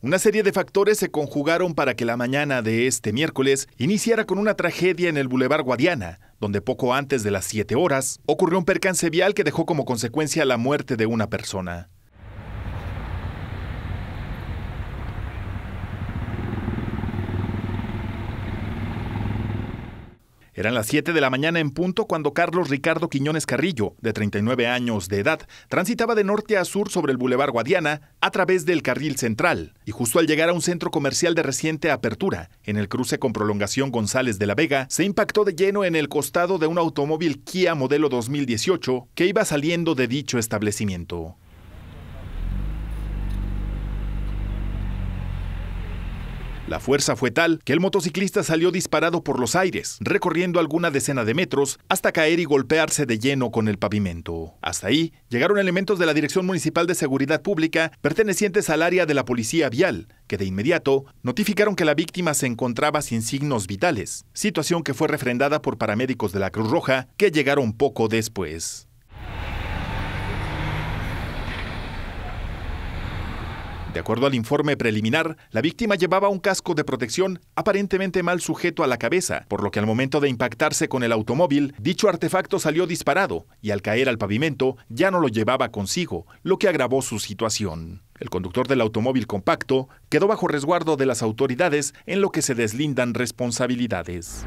Una serie de factores se conjugaron para que la mañana de este miércoles iniciara con una tragedia en el Boulevard Guadiana, donde poco antes de las 7 horas ocurrió un percance vial que dejó como consecuencia la muerte de una persona. Eran las 7 de la mañana en punto cuando Carlos Ricardo Quiñones Carrillo, de 39 años de edad, transitaba de norte a sur sobre el Boulevard Guadiana a través del carril central y justo al llegar a un centro comercial de reciente apertura, en el cruce con prolongación González de la Vega, se impactó de lleno en el costado de un automóvil Kia modelo 2018 que iba saliendo de dicho establecimiento. La fuerza fue tal que el motociclista salió disparado por los aires, recorriendo alguna decena de metros hasta caer y golpearse de lleno con el pavimento. Hasta ahí llegaron elementos de la Dirección Municipal de Seguridad Pública pertenecientes al área de la Policía Vial, que de inmediato notificaron que la víctima se encontraba sin signos vitales, situación que fue refrendada por paramédicos de la Cruz Roja que llegaron poco después. De acuerdo al informe preliminar, la víctima llevaba un casco de protección aparentemente mal sujeto a la cabeza, por lo que al momento de impactarse con el automóvil, dicho artefacto salió disparado y al caer al pavimento ya no lo llevaba consigo, lo que agravó su situación. El conductor del automóvil compacto quedó bajo resguardo de las autoridades en lo que se deslindan responsabilidades.